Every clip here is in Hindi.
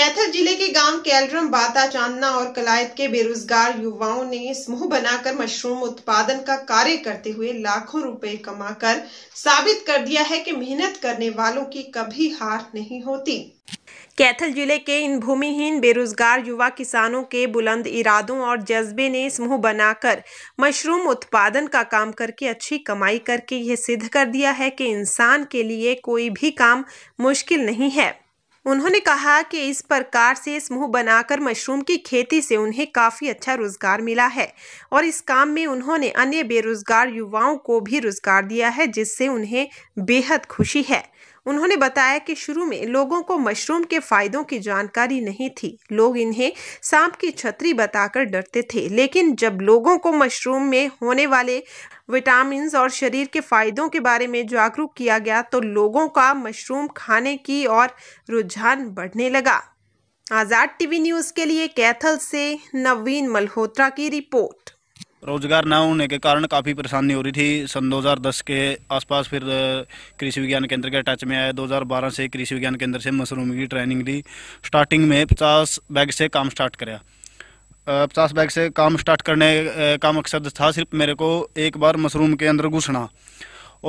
कैथल जिले के गांव कैलरम बाता चांदना और कलायत के बेरोजगार युवाओं ने समूह बनाकर मशरूम उत्पादन का कार्य करते हुए लाखों रुपए कमाकर साबित कर दिया है कि मेहनत करने वालों की कभी हार नहीं होती कैथल जिले के इन भूमिहीन बेरोजगार युवा किसानों के बुलंद इरादों और जज्बे ने समूह बनाकर मशरूम उत्पादन का काम करके अच्छी कमाई करके यह सिद्ध कर दिया है कि इंसान के लिए कोई भी काम मुश्किल नहीं है उन्होंने कहा कि इस प्रकार से समूह बनाकर मशरूम की खेती से उन्हें काफ़ी अच्छा रोज़गार मिला है और इस काम में उन्होंने अन्य बेरोज़गार युवाओं को भी रोज़गार दिया है जिससे उन्हें बेहद खुशी है उन्होंने बताया कि शुरू में लोगों को मशरूम के फ़ायदों की जानकारी नहीं थी लोग इन्हें सांप की छतरी बताकर डरते थे लेकिन जब लोगों को मशरूम में होने वाले विटामिन और शरीर के फ़ायदों के बारे में जागरूक किया गया तो लोगों का मशरूम खाने की और रुझान बढ़ने लगा आज़ाद टीवी न्यूज़ के लिए कैथल से नवीन मल्होत्रा की रिपोर्ट रोजगार ना होने के कारण काफ़ी परेशानी हो रही थी सन 2010 के आसपास फिर कृषि विज्ञान केंद्र के टच में आए 2012 से कृषि विज्ञान केंद्र से मशरूम की ट्रेनिंग दी स्टार्टिंग में 50 बैग से काम स्टार्ट कराया 50 बैग से काम स्टार्ट करने का मकसद था सिर्फ मेरे को एक बार मशरूम के अंदर घुसना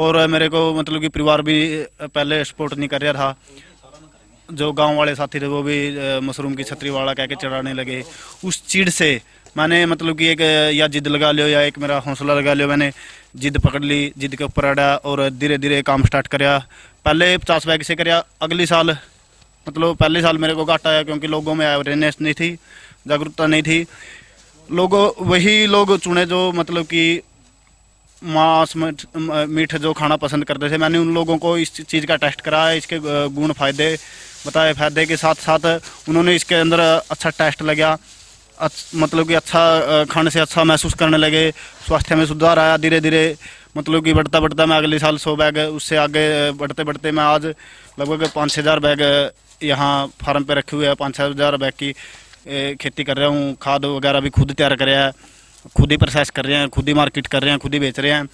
और मेरे को मतलब कि परिवार भी पहले सपोर्ट नहीं कर रहा था जो गाँव वाले साथी थे वो भी मशरूम की छतरी वाला कह के चढ़ाने लगे उस चीड़ से मैंने मतलब कि एक या जिद लगा लियो या एक मेरा हौसला लगा लियो मैंने जिद पकड़ ली जिद के ऊपर अड़ा और धीरे धीरे काम स्टार्ट कराया पहले पचास बैग से कराया अगले साल मतलब पहले साल मेरे को घाटा आया क्योंकि लोगों में अवेयरनेस नहीं थी जागरूकता नहीं थी लोग वही लोग चुने जो मतलब कि मांस मीठ जो खाना पसंद करते थे मैंने उन लोगों को इस चीज़ का टेस्ट कराया इसके गुण फायदे बताए फायदे के साथ साथ उन्होंने इसके अंदर अच्छा टेस्ट लगाया मतलब कि अच्छा खाने से अच्छा महसूस करने लगे स्वास्थ्य में सुधार आया धीरे धीरे मतलब कि बढ़ता बढ़ता मैं अगले साल सौ बैग उससे आगे बढ़ते बढ़ते मैं आज लगभग पाँच छः हज़ार बैग यहाँ फार्म पे रखे हुए हैं पाँच छः हज़ार बैग की खेती कर रहा हूँ खाद वगैरह भी खुद तैयार कर रहा है खुद ही प्रोसेस कर रहे हैं खुद ही मार्केट कर रहे हैं खुद ही बेच रहे हैं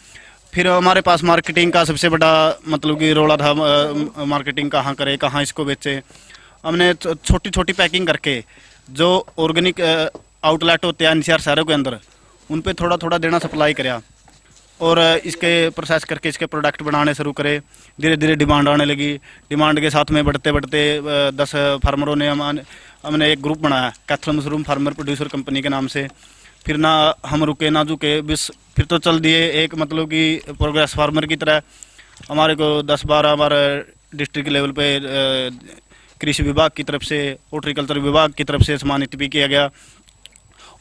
फिर हमारे पास मार्केटिंग का सबसे बड़ा मतलब कि रोला था मार्केटिंग कहाँ करे कहाँ इसको बेचे हमने छोटी छोटी पैकिंग करके जो ऑर्गेनिक आउटलेट होते हैं एन शहरों के अंदर उन पर थोड़ा थोड़ा देना सप्लाई कराया और इसके प्रोसेस करके इसके प्रोडक्ट बनाने शुरू करे धीरे धीरे डिमांड आने लगी डिमांड के साथ में बढ़ते बढ़ते दस फार्मरों ने हम हमने एक ग्रुप बनाया Kaithal mushroom farmer producer company के नाम से फिर ना हम रुके ना झुके बस फिर तो चल दिए एक मतलब कि प्रोग्रेस फार्मर की तरह हमारे को दस बारह बार डिस्ट्रिक्ट लेवल पे कृषि विभाग की तरफ से हॉर्टिकल्चर विभाग की तरफ से सम्मानित भी किया गया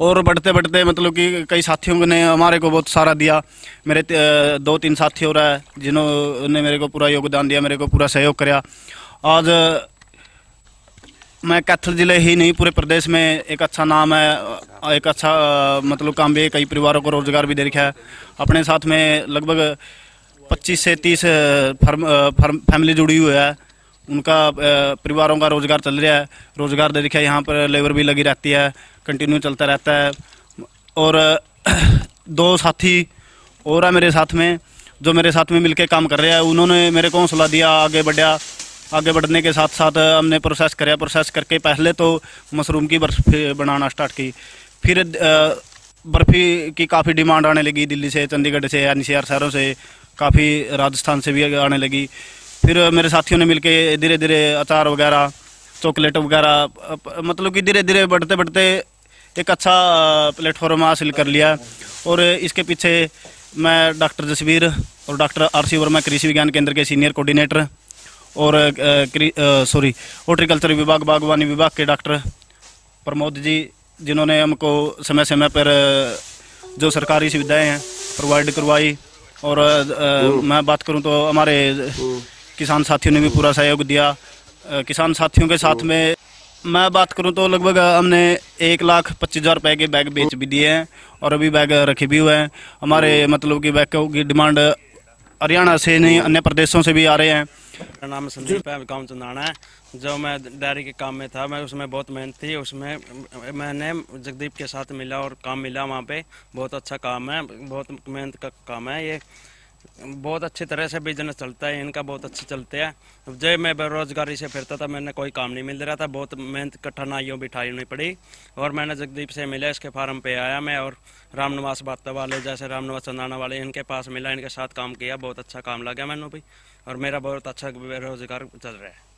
और बढ़ते बढ़ते मतलब कि कई साथियों ने हमारे को बहुत सारा दिया मेरे दो तीन साथी हो रहा है जिन्होंने मेरे को पूरा योगदान दिया मेरे को पूरा सहयोग कराया आज मैं कैथल ज़िले ही नहीं पूरे प्रदेश में एक अच्छा नाम है एक अच्छा मतलब काम भी कई परिवारों को रोज़गार भी दे रखा है अपने साथ में लगभग 25 से 30 फर्म फर्म फैमिली जुड़ी हुई है उनका परिवारों का रोजगार चल रहा है रोजगार दे रखा है यहाँ पर लेबर भी लगी रहती है कंटिन्यू चलता रहता है और दो साथी और है मेरे साथ में जो मेरे साथ में मिलके काम कर रहे हैं उन्होंने मेरे को हौसला दिया आगे बढ़िया आगे बढ़ने के साथ साथ हमने प्रोसेस कराया प्रोसेस करके पहले तो मशरूम की बर्फ़ी बनाना स्टार्ट की फिर बर्फ़ी की काफ़ी डिमांड आने लगी दिल्ली से चंडीगढ़ से एन निशियार शहरों से काफ़ी राजस्थान से भी आने लगी फिर मेरे साथियों ने मिलके धीरे धीरे अचार वगैरह चॉकलेट वगैरह मतलब कि धीरे धीरे बढ़ते बढ़ते एक अच्छा प्लेटफॉर्म हासिल कर लिया और इसके पीछे मैं डॉक्टर जसवीर और डॉक्टर आरसी वर्मा कृषि विज्ञान केंद्र के सीनियर कोऑर्डिनेटर और सॉरी हॉर्टिकल्चर विभाग बागवानी विभाग के डॉक्टर प्रमोद जी जिन्होंने हमको समय समय पर जो सरकारी सुविधाएँ हैं प्रोवाइड करवाई और आ, हम्म। मैं बात करूं तो हमारे हम्म। किसान साथियों ने भी पूरा सहयोग दिया किसान साथियों के साथ तो- में मैं बात करूं तो लगभग हमने एक लाख पच्चीस हज़ार रुपए के बैग बेच भी दिए हैं और अभी बैग रखे भी हुए हैं हमारे तो- मतलब कि बैग की डिमांड हरियाणा से नहीं अन्य प्रदेशों से भी आ रहे हैं मेरा नाम संदीप है काम चंदाना है जो मैं डायरी के काम में था मैं उसमें बहुत मेहनत थी उसमें मैंने जगदीप के साथ मिला और काम मिला वहाँ पे बहुत अच्छा काम है बहुत मेहनत का काम है ये बहुत अच्छी तरह से बिजनेस चलता है इनका बहुत अच्छे चलते हैं जब मैं बेरोजगारी से फिरता था मैंने कोई काम नहीं मिल रहा था बहुत मेहनत कठिनाइयों बिठाई नहीं पड़ी और मैंने जगदीप से मिला इसके फार्म पे आया मैं और रामनिवास बात वाले जैसे रामनिवास चंदाना वाले इनके पास मिला इनके साथ काम किया बहुत अच्छा काम लगा मैंने भी और मेरा बहुत अच्छा बेरोजगार चल रहा है